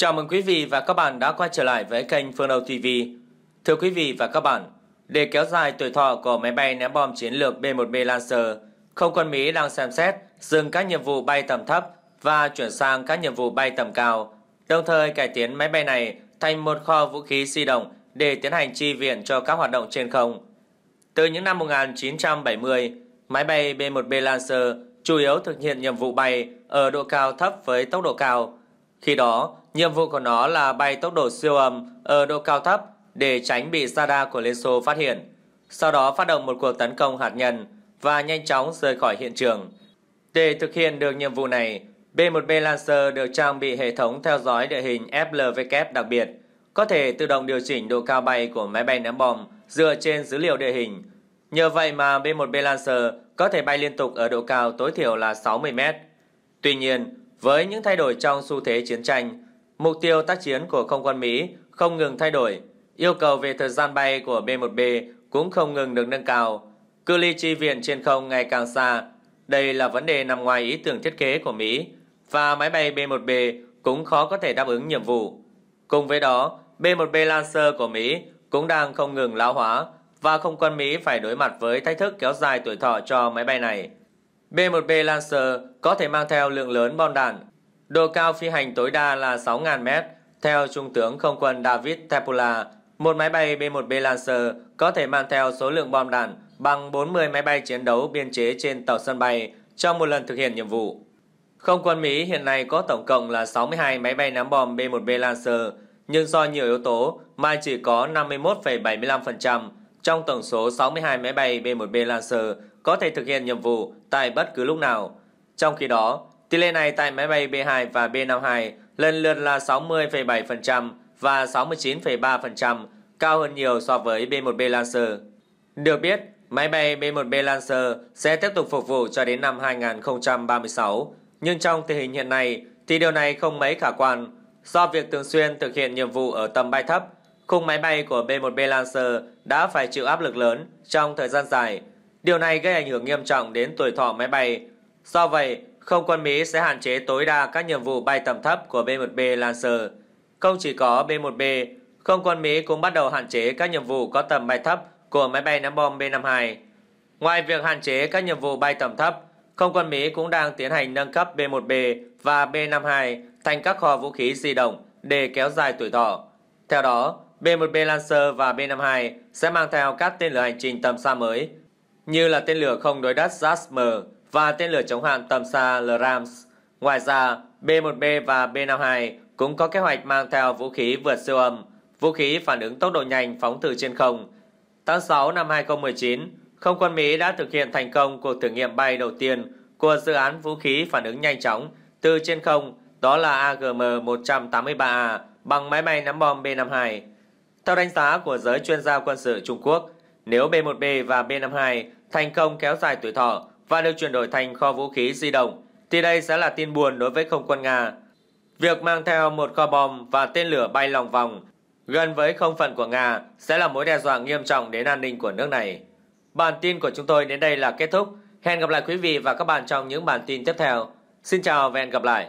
Chào mừng quý vị và các bạn đã quay trở lại với kênh Phương Âu TV. Thưa quý vị và các bạn, để kéo dài tuổi thọ của máy bay ném bom chiến lược B-1B Lancer, không quân Mỹ đang xem xét dừng các nhiệm vụ bay tầm thấp và chuyển sang các nhiệm vụ bay tầm cao, đồng thời cải tiến máy bay này thành một kho vũ khí di động để tiến hành chi viện cho các hoạt động trên không. Từ những năm 1970, máy bay B-1B Lancer chủ yếu thực hiện nhiệm vụ bay ở độ cao thấp với tốc độ cao – khi đó, nhiệm vụ của nó là bay tốc độ siêu âm ở độ cao thấp để tránh bị Sada của Liên Xô phát hiện, sau đó phát động một cuộc tấn công hạt nhân và nhanh chóng rời khỏi hiện trường. Để thực hiện được nhiệm vụ này, B-1B Lancer được trang bị hệ thống theo dõi địa hình FLVK đặc biệt, có thể tự động điều chỉnh độ cao bay của máy bay ném bom dựa trên dữ liệu địa hình. Nhờ vậy mà B-1B Lancer có thể bay liên tục ở độ cao tối thiểu là 60 mét. Tuy nhiên, với những thay đổi trong xu thế chiến tranh, mục tiêu tác chiến của không quân Mỹ không ngừng thay đổi, yêu cầu về thời gian bay của B-1B cũng không ngừng được nâng cao, cự ly chi viện trên không ngày càng xa. Đây là vấn đề nằm ngoài ý tưởng thiết kế của Mỹ và máy bay B-1B cũng khó có thể đáp ứng nhiệm vụ. Cùng với đó, B-1B Lancer của Mỹ cũng đang không ngừng lão hóa và không quân Mỹ phải đối mặt với thách thức kéo dài tuổi thọ cho máy bay này. B-1B Lancer có thể mang theo lượng lớn bom đạn, độ cao phi hành tối đa là 6.000m. Theo Trung tướng Không quân David Tapula, một máy bay B-1B Lancer có thể mang theo số lượng bom đạn bằng 40 máy bay chiến đấu biên chế trên tàu sân bay trong một lần thực hiện nhiệm vụ. Không quân Mỹ hiện nay có tổng cộng là 62 máy bay ném bom B-1B Lancer, nhưng do nhiều yếu tố mà chỉ có 51,75% trong tổng số 62 máy bay B-1B Lancer có thể thực hiện nhiệm vụ tại bất cứ lúc nào. Trong khi đó, tỷ lệ này tại máy bay B-2 và B-52 lần lượt là 60,7% và 69,3%, cao hơn nhiều so với B-1B Lancer. Được biết, máy bay B-1B Lancer sẽ tiếp tục phục vụ cho đến năm 2036, nhưng trong tình hình hiện nay thì điều này không mấy khả quan do việc thường xuyên thực hiện nhiệm vụ ở tầm bay thấp khung máy bay của B-1B Lancer đã phải chịu áp lực lớn trong thời gian dài. Điều này gây ảnh hưởng nghiêm trọng đến tuổi thọ máy bay. Do vậy, không quân Mỹ sẽ hạn chế tối đa các nhiệm vụ bay tầm thấp của B-1B Lancer. Không chỉ có B-1B, không quân Mỹ cũng bắt đầu hạn chế các nhiệm vụ có tầm bay thấp của máy bay ném bom B-52. Ngoài việc hạn chế các nhiệm vụ bay tầm thấp, không quân Mỹ cũng đang tiến hành nâng cấp B-1B và B-52 thành các kho vũ khí di động để kéo dài tuổi thọ. Theo đó, B-1B Lancer và B-52 sẽ mang theo các tên lửa hành trình tầm xa mới như là tên lửa không đối đất JASM và tên lửa chống hạn tầm xa LRAMS. Ngoài ra, B-1B và B-52 cũng có kế hoạch mang theo vũ khí vượt siêu âm, vũ khí phản ứng tốc độ nhanh phóng từ trên không. Tháng 6 năm 2019, Không quân Mỹ đã thực hiện thành công cuộc thử nghiệm bay đầu tiên của dự án vũ khí phản ứng nhanh chóng từ trên không, đó là AGM-183A bằng máy bay ném bom B-52. Theo đánh giá của giới chuyên gia quân sự Trung Quốc, nếu B-1B và B-52 thành công kéo dài tuổi thọ và được chuyển đổi thành kho vũ khí di động, thì đây sẽ là tin buồn đối với không quân Nga. Việc mang theo một kho bom và tên lửa bay lòng vòng gần với không phận của Nga sẽ là mối đe dọa nghiêm trọng đến an ninh của nước này. Bản tin của chúng tôi đến đây là kết thúc. Hẹn gặp lại quý vị và các bạn trong những bản tin tiếp theo. Xin chào và hẹn gặp lại.